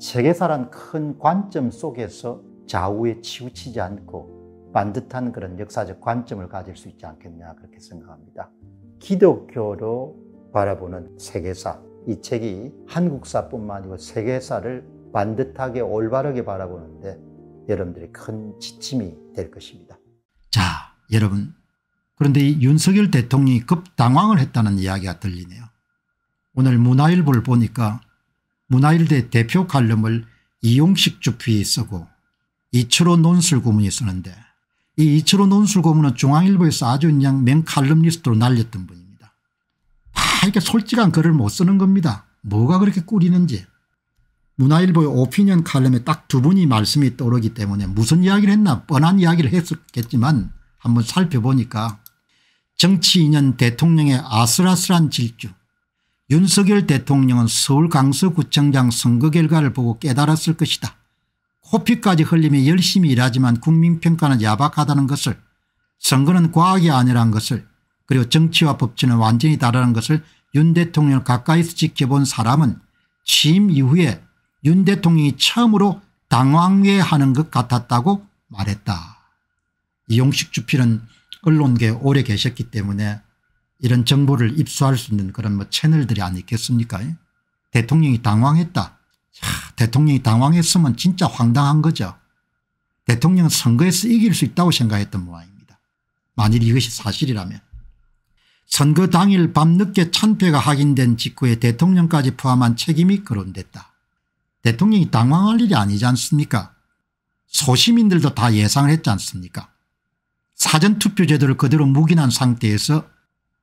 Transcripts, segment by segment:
세계사란 큰 관점 속에서 좌우에 치우치지 않고 반듯한 그런 역사적 관점을 가질 수 있지 않겠냐 그렇게 생각합니다. 기독교로 바라보는 세계사 이 책이 한국사뿐만 아니고 세계사를 반듯하게 올바르게 바라보는데 여러분들이 큰 지침이 될 것입니다. 자 여러분 그런데 이 윤석열 대통령이 급 당황을 했다는 이야기가 들리네요. 오늘 문화일보를 보니까 문화일대 대표 칼럼을 이용식 주피이 쓰고 이철호 논술고문이 쓰는데 이 이철호 논술고문은 중앙일보에서 아주 그냥 맹칼럼니스트로 날렸던 분입니다. 다 이렇게 솔직한 글을 못 쓰는 겁니다. 뭐가 그렇게 꾸리는지. 문화일보의 오피니언 칼럼에 딱 두 분이 말씀이 떠오르기 때문에 무슨 이야기를 했나 뻔한 이야기를 했었겠지만 한번 살펴보니까 정치 인은 대통령의 아슬아슬한 질주 윤석열 대통령은 서울 강서구청장 선거 결과를 보고 깨달았을 것이다. 코피까지 흘리며 열심히 일하지만 국민평가는 야박하다는 것을 선거는 과학이 아니라는 것을 그리고 정치와 법치는 완전히 다르는 다 것을 윤 대통령을 가까이서 지켜본 사람은 취임 이후에 윤 대통령이 처음으로 당황해하는 것 같았다고 말했다. 이용식 주필은 언론계에 오래 계셨기 때문에 이런 정보를 입수할 수 있는 그런 뭐 채널들이 아니겠습니까 예? 대통령이 당황했다. 야, 대통령이 당황했으면 진짜 황당한 거죠. 대통령 은 선거에서 이길 수 있다고 생각했던 모양입니다. 만일 이것이 사실이라면 선거 당일 밤늦게 참패가 확인된 직후에 대통령까지 포함한 책임이 거론됐다. 대통령이 당황할 일이 아니지 않습니까 소시민들도 다 예상을 했지 않습니까 사전투표 제도를 그대로 묵인한 상태에서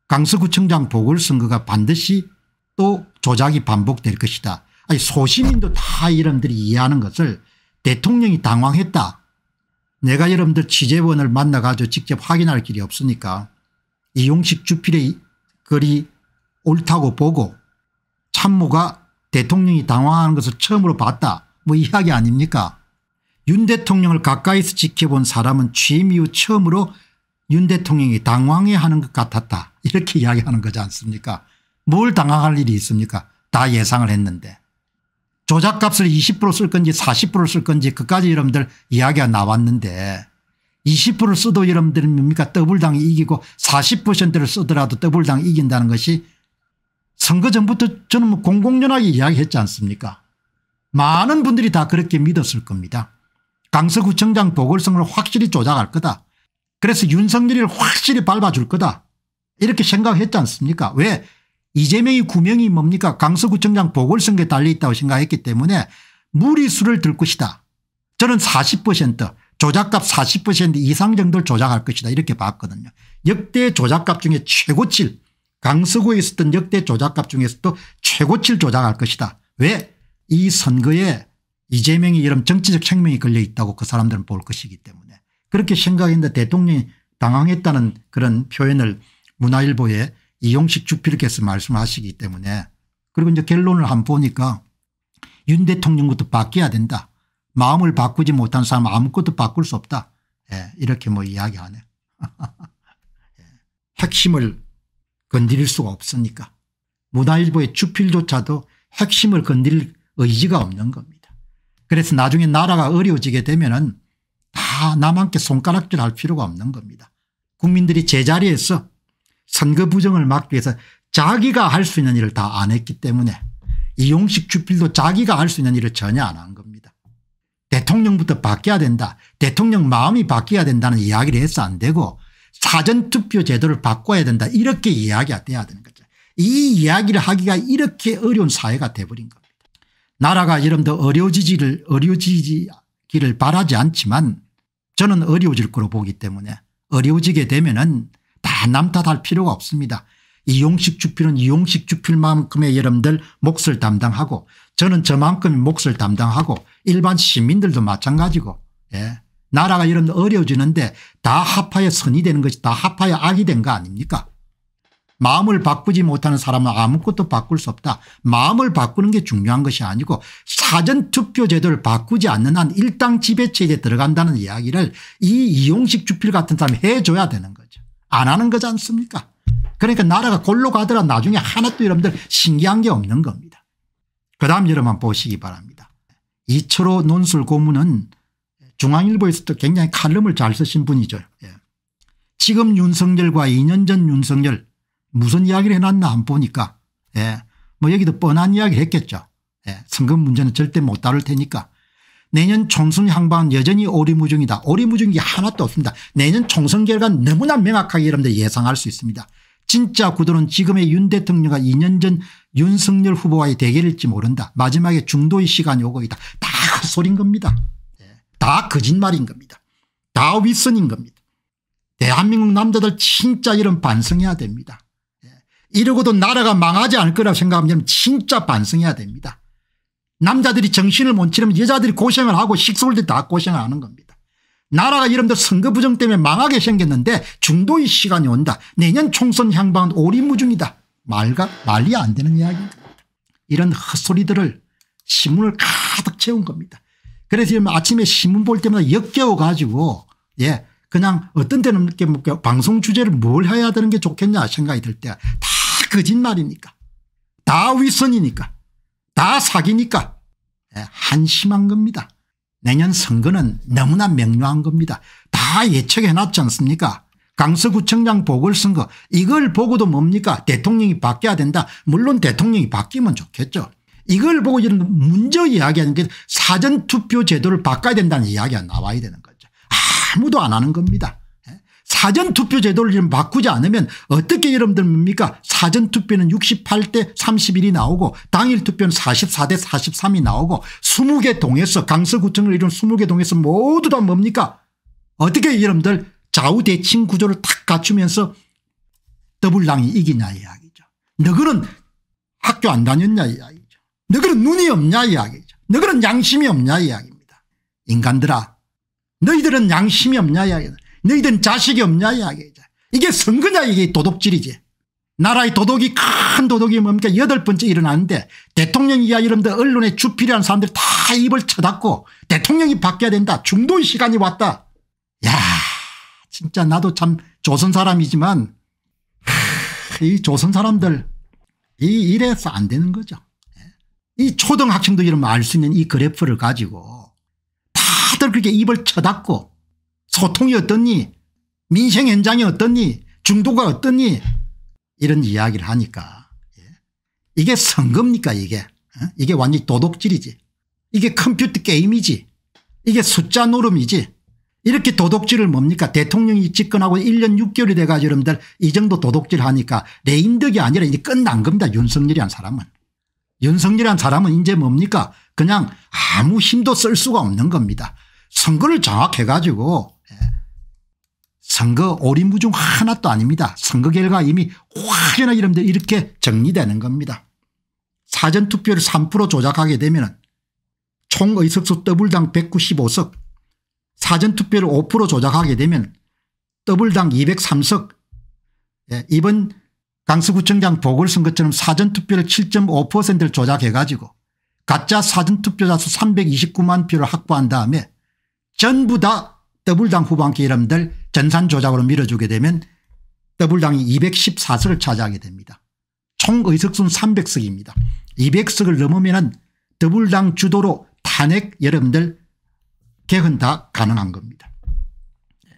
강서구청장 보궐선거가 반드시 또 조작이 반복될 것이다. 아니 소시민도 다여러들이 이해하는 것을 대통령이 당황했다. 내가 여러분들 취재원을 만나가지고 직접 확인할 길이 없으니까 이용식 주필의 글이 옳다고 보고 참모가 대통령이 당황하는 것을 처음으로 봤다. 뭐 이야기 아닙니까 윤 대통령을 가까이서 지켜본 사람은 취임 이후 처음으로 윤 대통령이 당황해하는 것 같았다. 이렇게 이야기하는 거지 않습니까 뭘 당황할 일이 있습니까 다 예상을 했는데 조작값을 20%쓸 건지 40%쓸 건지 그까지 여러분들 이야기가 나왔는데 20% 써도 여러분들은 뭡니까 더블당이 이기고 40%를 쓰더라도 더블당이 이긴다는 것이 선거 전부터 저는 뭐 공공연하게 이야기했지 않습니까 많은 분들이 다 그렇게 믿었을 겁니다. 강서구청장 보궐선거를 확실히 조작할 거다. 그래서 윤석열이를 확실히 밟아줄 거다. 이렇게 생각했지 않습니까 왜 이재명이 구명이 뭡니까 강서구청장 보궐선거에 달려있다고 생각했기 때문에 무리수를 들 것이다. 저는 40% 조작값 40% 이상 정도를 조작할 것이다 이렇게 봤거든요. 역대 조작값 중에 최고칠 강서구에 있었던 역대 조작값 중에서도 최고치를 조작할 것이다. 왜? 이 선거에 이재명이 이런 정치적 생명이 걸려 있다고 그 사람들은 볼 것이기 때문에 그렇게 생각했는데 대통령이 당황했다는 그런 표현을 문화일보에 이용식 주필께서 말씀하시기 때문에 그리고 이제 결론을 한번 보니까 윤 대통령부터 바뀌어야 된다. 마음을 바꾸지 못한 사람 아무것도 바꿀 수 없다. 예, 이렇게 뭐 이야기하네. 예. 핵심을 건드릴 수가 없으니까. 문화일보의 주필조차도 핵심을 건드릴 의지가 없는 겁니다. 그래서 나중에 나라가 어려워지게 되면 은다 남한테 손가락질 할 필요가 없는 겁니다. 국민들이 제자리에서 선거 부정을 막기 위해서 자기가 할 수 있는 일을 다 안 했기 때문에 이용식 주필도 자기가 할 수 있는 일을 전혀 안 한 겁니다. 대통령부터 바뀌어야 된다. 대통령 마음이 바뀌어야 된다는 이야기를 해서 안 되고 사전투표 제도를 바꿔야 된다. 이렇게 이야기가 돼야 되는 거죠. 이 이야기를 하기가 이렇게 어려운 사회가 돼버린 겁니다. 나라가 여러분도 어려워지지를 어려워지기를 바라지 않지만 저는 어려워질 거로 보기 때문에 어려워지게 되면은 남탓할 필요가 없습니다. 이용식 주필은 이용식 주필만큼의 여러분들 몫을 담당하고 저는 저만큼의 몫을 담당하고 일반 시민들도 마찬가지고 예. 나라가 이런 어려워지는데 다 합하여 선이 되는 것이 다 합하여 악이 된 거 아닙니까 마음을 바꾸지 못하는 사람은 아무것도 바꿀 수 없다. 마음을 바꾸는 게 중요한 것이 아니고 사전투표 제도를 바꾸지 않는 한 일당 지배체제에 들어간다는 이야기를 이 이용식 주필 같은 사람이 해줘야 되는 거죠. 안 하는 거지 않습니까 그러니까 나라가 골로 가더라 나중에 하나도 여러분들 신기한 게 없는 겁니다. 그 다음 여러분 보시기 바랍니다. 이철호 논술 고문은 중앙일보에서도 굉장히 칼럼을 잘 쓰신 분이죠. 예. 지금 윤석열과 2년 전 윤석열 무슨 이야기를 해놨나 안 보니까 예. 뭐 여기도 뻔한 이야기를 했겠죠. 예. 선거 문제는 절대 못 다룰 테니까 내년 총선 향방은 여전히 오리무중이다. 오리무중이 하나도 없습니다. 내년 총선 결과는 너무나 명확하게 여러분들 예상할 수 있습니다. 진짜 구도는 지금의 윤 대통령과 2년 전 윤석열 후보와의 대결일지 모른다. 마지막에 중도의 시간이 오고 있다. 다소린 겁니다. 예. 다 거짓말인 겁니다. 다 윗선인 겁니다. 대한민국 남자들 진짜 이런 반성해야 됩니다. 예. 이러고도 나라가 망하지 않을 거라 고 생각하면 진짜 반성해야 됩니다. 남자들이 정신을 못치리면 여자들이 고생을 하고 식솔들 다 고생을 하는 겁니다. 나라가 이름도 선거 부정 때문에 망하게 생겼는데 중도의 시간이 온다. 내년 총선 향방은 오리무중이다. 말과 말이 안 되는 이야기입니다. 이런 헛소리들을 신문을 가득 채운 겁니다. 그래서 이 지금 아침에 신문 볼 때마다 역겨워가지고 예 그냥 어떤 때는 이렇게 뭐 방송 주제를 뭘 해야 되는 게 좋겠냐 생각이 들 때 다 거짓말이니까 다 위선이니까 다 사기니까 예, 한심한 겁니다. 내년 선거는 너무나 명료한 겁니다. 다 예측해놨지 않습니까 강서구청장 보궐선거 이걸 보고도 뭡니까 대통령이 바뀌어야 된다. 물론 대통령이 바뀌면 좋겠죠. 이걸 보고 이런 문제 이야기하는 게 사전투표 제도를 바꿔야 된다는 이야기가 나와야 되는 거죠. 아무도 안 하는 겁니다. 사전투표 제도를 좀 바꾸지 않으면 어떻게 여러분들 뭡니까 사전투표는 68대 31이 나오고 당일투표는 44대 43이 나오고 20개 동에서 강서구청을 이룬 20개 동에서 모두 다 뭡니까 어떻게 여러분들 좌우대칭 구조를 탁 갖추면서 더블랑이 이기냐 이야기죠. 너그는 학교 안 다녔냐 이야기죠. 너그는 눈이 없냐 이야기죠. 너그는 양심이 없냐 이야기입니다. 인간들아 너희들은 양심이 없냐 이야기다. 너희들은 자식이 없냐 이야기죠. 이게 선거냐 이게 도둑질이지. 나라의 도덕이 큰 도덕이 뭡니까 여덟 번째 일어나는데 대통령 이야 이런데 언론에 주필이라사람들다 입을 쳐닫고 대통령이 바뀌어야 된다. 중도의 시간이 왔다. 야 진짜 나도 참 조선 사람이지만 이 조선 사람들 이 이래서 안 되는 거죠. 이 초등학생도 이러면 알수 있는 이 그래프를 가지고 다들 그렇게 입을 쳐닫고 소통이 어떻니 민생 현장이 어떻니 중도가 어떻니 이런 이야기를 하니까 예. 이게 선거입니까 이게 어? 이게 완전히 도덕질이지 이게 컴퓨터 게임이지 이게 숫자 노름이지 이렇게 도덕질을 뭡니까 대통령이 집권하고 1년 6개월이 돼가지고 여러분들 이 정도 도덕질 하니까 레인덕이 아니라 이제 끝난 겁니다 윤석열이란 사람은. 윤석열이란 사람은 이제 뭡니까 그냥 아무 힘도 쓸 수가 없는 겁니다. 선거를 장악해가지고 선거 오림부 중 하나도 아닙니다. 선거 결과 이미 확연하게 여러분들 이렇게 정리되는 겁니다. 사전투표를 3% 조작하게 되면 총 의석수 더블당 195석 사전투표를 5% 조작하게 되면 더블당 203석 예, 이번 강서구청장 보궐선거처럼 사전투표를 7.5%를 조작해 가지고 가짜 사전투표자 수 329만 표를 확보한 다음에 전부 다 더블당 후반기 여러분들 전산 조작으로 밀어주게 되면 더블당이 214석을 차지하게 됩니다. 총 의석수는 300석입니다. 200석을 넘으면 은 더블당 주도로 탄핵 여러분들 개헌 다 가능한 겁니다. 예.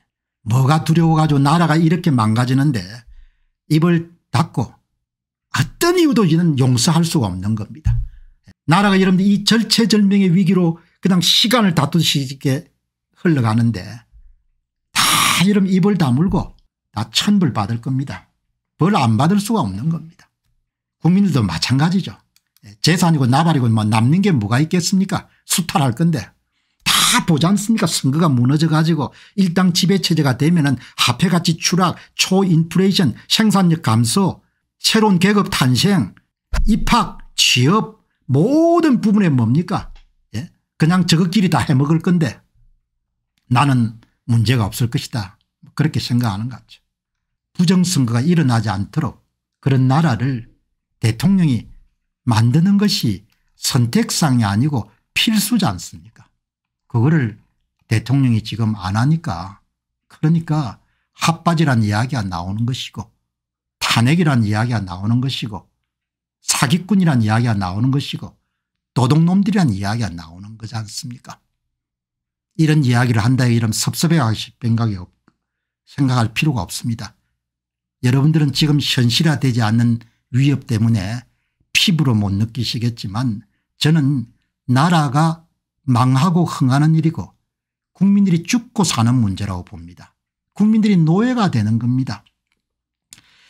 뭐가 두려워가지고 나라가 이렇게 망가지는데 입을 닫고 어떤 이유도 이는 용서할 수가 없는 겁니다. 예. 나라가 여러분들 이 절체절명의 위기로 그냥 시간을 다투시게 흘러가는데 다 이러면 입을 다물고 다 천불 받을 겁니다. 벌 안 받을 수가 없는 겁니다. 국민들도 마찬가지죠. 예, 재산이고 나발이고 뭐 남는 게 뭐가 있겠습니까 수탈할 건데 다 보지 않습니까 선거가 무너져 가지고 일당 지배체제가 되면 은 화폐가치 추락 초인플레이션 생산력 감소 새로운 계급 탄생 입학 취업 모든 부분에 뭡니까 예? 그냥 저것끼리 다 해먹을 건데 나는 문제가 없을 것이다 그렇게 생각하는 것 같죠. 부정선거가 일어나지 않도록 그런 나라를 대통령이 만드는 것이 선택상이 아니고 필수지 않습니까 그거를 대통령이 지금 안 하니까 그러니까 핫바지란 이야기가 나오는 것이고 탄핵이란 이야기가 나오는 것이고 사기꾼이란 이야기가 나오는 것이고 도둑놈들이란 이야기가 나오는 거지 않습니까 이런 이야기를 한다 이러 섭섭해하실 생각이 없, 생각할 필요가 없습니다. 여러분들은 지금 현실화되지 않는 위협 때문에 피부로 못 느끼시겠지만 저는 나라가 망하고 흥하는 일이고 국민들이 죽고 사는 문제라고 봅니다. 국민들이 노예가 되는 겁니다.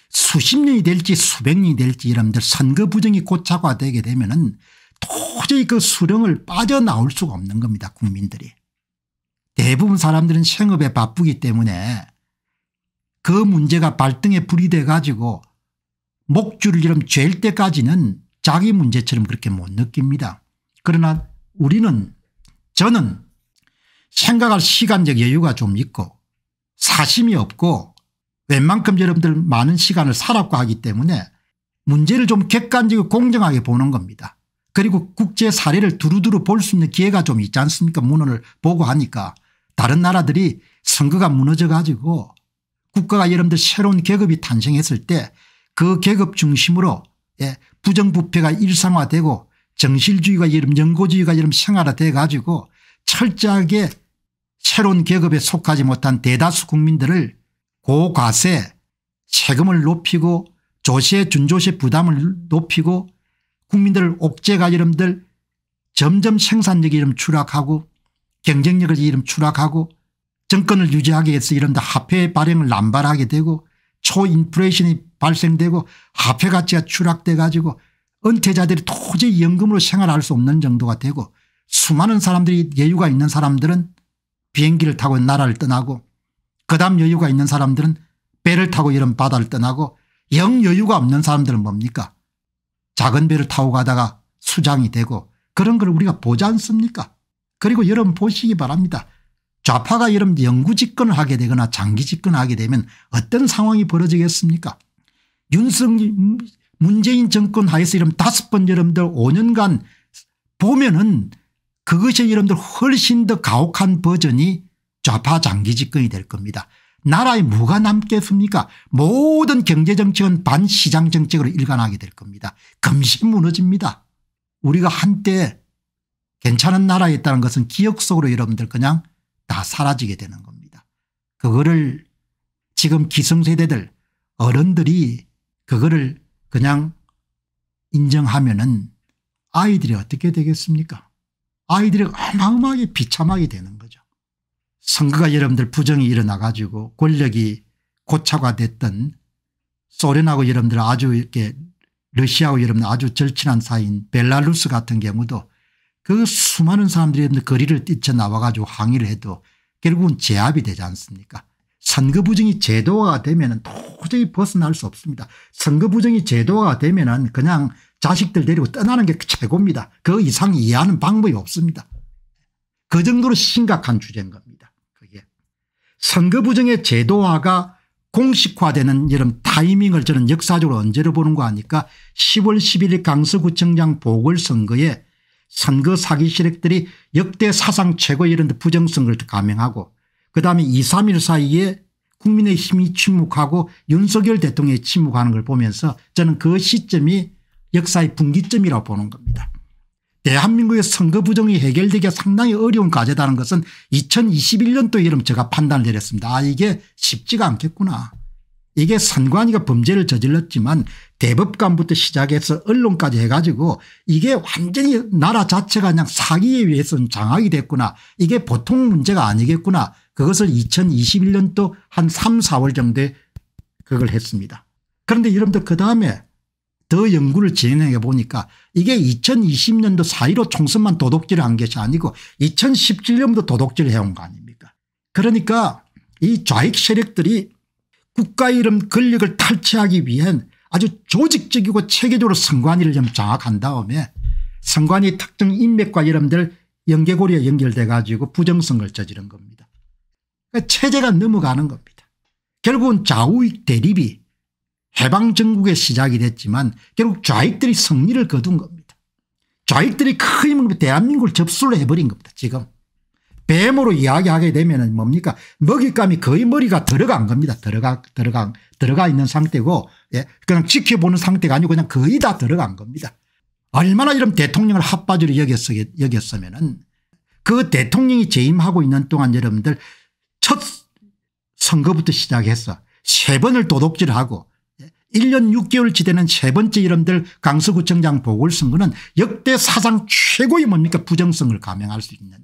수십 년이 될지 수백 년이 될지 여러분들 선거 부정이 고착화되게 되면 은 도저히 그수령을 빠져나올 수가 없는 겁니다. 국민들이. 대부분 사람들은 생업에 바쁘기 때문에 그 문제가 발등에 불이 돼 가지고 목줄을 이름 죄일 때까지는 자기 문제처럼 그렇게 못 느낍니다. 그러나 우리는 저는 생각할 시간적 여유가 좀 있고 사심이 없고 웬만큼 여러분들 많은 시간을 살았고 하기 때문에 문제를 좀 객관적이고 공정하게 보는 겁니다. 그리고 국제 사례를 두루두루 볼 수 있는 기회가 좀 있지 않습니까 문헌을 보고 하니까 다른 나라들이 선거가 무너져 가지고 국가가 여러분들 새로운 계급이 탄생했을 때 그 계급 중심으로 예, 부정부패가 일상화되고 정실주의가 이름 연고주의가 이름 생활화돼 가지고 철저하게 새로운 계급에 속하지 못한 대다수 국민들을 고과세 세금을 높이고 조세 준조세 부담을 높이고 국민들을 옥죄가 여러분들 점점 생산력이 이름 추락하고 경쟁력을 이름 추락하고 정권을 유지하기 위해서 이런다 화폐 발행을 남발하게 되고 초인플레이션이 발생되고 화폐 가치가 추락돼 가지고 은퇴자들이 도저히 연금으로 생활할 수 없는 정도가 되고 수많은 사람들이 여유가 있는 사람들은 비행기를 타고 나라를 떠나고 그다음 여유가 있는 사람들은 배를 타고 이런 바다를 떠나고 영 여유가 없는 사람들은 뭡니까 작은 배를 타고 가다가 수장이 되고 그런 걸 우리가 보지 않습니까 그리고 여러분 보시기 바랍니다. 좌파가 여러분 영구 집권을 하게 되거나 장기 집권을 하게 되면 어떤 상황이 벌어지겠습니까 윤석열 문재인 정권 하에서 이름 다섯 번 여러분들 5년간 보면은 그것이 여러분들 훨씬 더 가혹한 버전이 좌파 장기 집권이 될 겁니다. 나라에 뭐가 남겠습니까 모든 경제정책은 반시장정책으로 일관하게 될 겁니다. 금시 무너집니다. 우리가 한때 괜찮은 나라에 있다는 것은 기억 속으로 여러분들 그냥 다 사라지게 되는 겁니다. 그거를 지금 기성세대들 어른들이 그거를 그냥 인정하면은 아이들이 어떻게 되겠습니까 아이들이 어마어마하게 비참하게 되는 거죠. 선거가 여러분들 부정이 일어나 가지고 권력이 고차가 됐던 소련하고 여러분들 아주 이렇게 러시아하고 여러분들 아주 절친한 사이인 벨라루스 같은 경우도 그 수많은 사람들이 거리를 뛰쳐나와 가지고 항의를 해도 결국은 제압이 되지 않습니까 선거부정이 제도화가 되면 도저히 벗어날 수 없습니다. 선거부정이 제도화가 되면 그냥 자식들 데리고 떠나는 게 최고입니다. 그 이상 이해하는 방법이 없습니다. 그 정도로 심각한 주제인 겁니다. 그게 선거부정의 제도화가 공식화되는 이런 타이밍을 저는 역사적으로 언제로 보는거 아니까 10월 11일 강서구청장 보궐선거에 선거 그 사기 시력들이 역대 사상 최고 이런 부정성을 감행하고 그다음에 2, 3일 사이에 국민의힘이 침묵하고 윤석열 대통령이 침묵하는 걸 보면서 저는 그 시점이 역사의 분기점이라고 보는 겁니다. 대한민국의 선거 부정이 해결되기가 상당히 어려운 과제다는 것은 2021년도 이름 제가 판단을 내렸습니다. 아 이게 쉽지가 않겠구나. 이게 선관위가 범죄를 저질렀지만 대법관부터 시작해서 언론까지 해가지고 이게 완전히 나라 자체가 그냥 사기에 의해서 장악이 됐구나 이게 보통 문제가 아니겠구나 그것을 2021년도 한3 4월 정도에 그걸 했습니다. 그런데 여러분들 그다음에 더 연구를 진행해 보니까 이게 2020년도 4.15 총선만 도덕질을한 것이 아니고 2017년부터 도덕질을 해온 거 아닙니까 그러니까 이 좌익 세력들이 국가 이름 권력을 탈취하기 위한 아주 조직적이고 체계적으로 선관위를 좀 장악한 다음에 선관위 특정 인맥과 여러분들 연계고리에 연결돼 가지고 부정성을 저지른 겁니다. 그러니까 체제가 넘어가는 겁니다. 결국은 좌우익 대립이 해방정국의 시작이 됐지만 결국 좌익들이 승리를 거둔 겁니다. 좌익들이 큰힘으 대한민국을 접수를 해버린 겁니다. 지금. 뱀으로 이야기하게 되면 뭡니까 먹잇감이 거의 머리가 들어간 겁니다. 들어가 들어가 들어가 있는 상태고 예. 그냥 지켜보는 상태가 아니고 그냥 거의 다 들어간 겁니다. 얼마나 이런 대통령을 핫바지로 여겼, 여겼으면 은그 대통령이 재임하고 있는 동안 여러분들 첫 선거부터 시작해서 세 번을 도둑질하고 1년 예, 6개월치 되는 세 번째 이름들 강서구청장 보궐선거는 역대 사상 최고의 뭡니까 부정성을 감행할 수 있느냐